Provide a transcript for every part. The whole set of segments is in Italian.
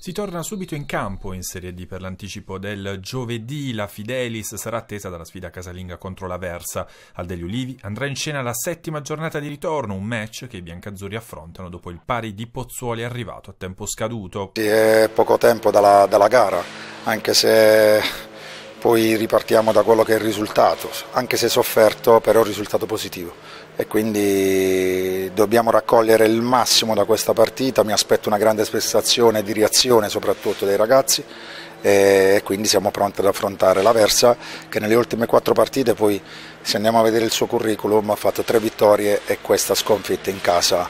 Si torna subito in campo in Serie D per l'anticipo del giovedì. La Fidelis sarà attesa dalla sfida casalinga contro la Versa. Al degli Ulivi andrà in scena la settima giornata di ritorno, un match che i biancazzurri affrontano dopo il pari di Pozzuoli arrivato a tempo scaduto. Sì, è poco tempo dalla, dalla gara, anche se poi ripartiamo da quello che è il risultato, anche se sofferto, però risultato positivo. E quindi dobbiamo raccogliere il massimo da questa partita, mi aspetto una grande prestazione di reazione soprattutto dei ragazzi e quindi siamo pronti ad affrontare la Versa che nelle ultime quattro partite poi se andiamo a vedere il suo curriculum ha fatto tre vittorie e questa sconfitta in casa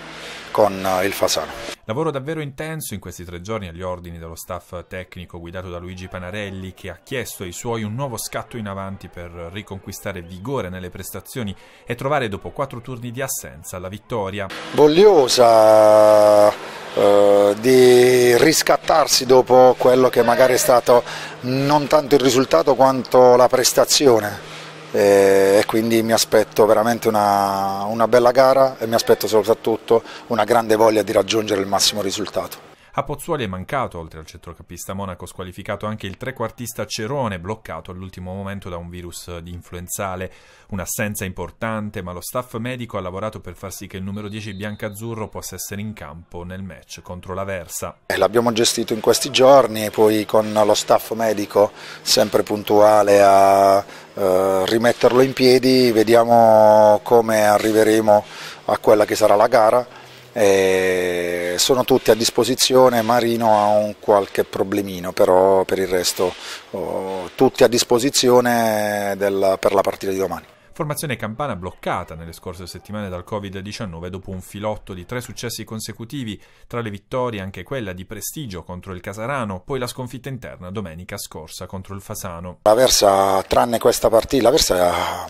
con eh, il Fasano. Lavoro davvero intenso in questi tre giorni agli ordini dello staff tecnico guidato da Luigi Panarelli che ha chiesto ai suoi un nuovo scatto in avanti per riconquistare vigore nelle prestazioni e trovare dopo quattro turni di assenza la vittoria. Bogliosa eh, di riscattarsi dopo quello che magari è stato non tanto il risultato quanto la prestazione e quindi mi aspetto veramente una, una bella gara e mi aspetto soprattutto una grande voglia di raggiungere il massimo risultato. A Pozzuoli è mancato, oltre al centrocampista monaco squalificato, anche il trequartista Cerone, bloccato all'ultimo momento da un virus di influenzale. Un'assenza importante, ma lo staff medico ha lavorato per far sì che il numero 10 biancazzurro possa essere in campo nel match contro l'Aversa. Eh, l'abbiamo gestito in questi giorni poi con lo staff medico sempre puntuale a eh, rimetterlo in piedi, vediamo come arriveremo a quella che sarà la gara. E eh, sono tutti a disposizione, Marino ha un qualche problemino, però per il resto oh, tutti a disposizione del, per la partita di domani. Formazione campana bloccata nelle scorse settimane dal Covid-19 dopo un filotto di tre successi consecutivi, tra le vittorie anche quella di prestigio contro il Casarano, poi la sconfitta interna domenica scorsa contro il Fasano. La Versa, tranne questa partita, la Versa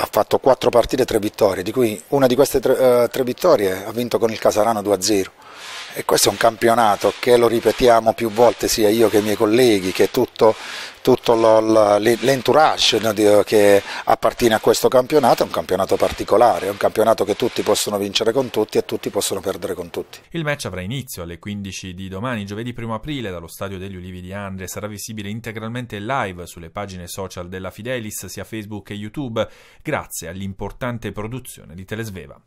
ha fatto quattro partite e tre vittorie, di cui una di queste tre, uh, tre vittorie ha vinto con il Casarano 2-0 e questo è un campionato che lo ripetiamo più volte sia io che i miei colleghi, che tutto, tutto l'entourage che appartiene a questo campionato è un campionato particolare, è un campionato che tutti possono vincere con tutti e tutti possono perdere con tutti. Il match avrà inizio alle 15 di domani, giovedì 1 aprile, dallo stadio degli Ulivi di Andre, sarà visibile integralmente live sulle pagine social della Fidelis, sia Facebook che YouTube, grazie all'importante produzione di Telesveva.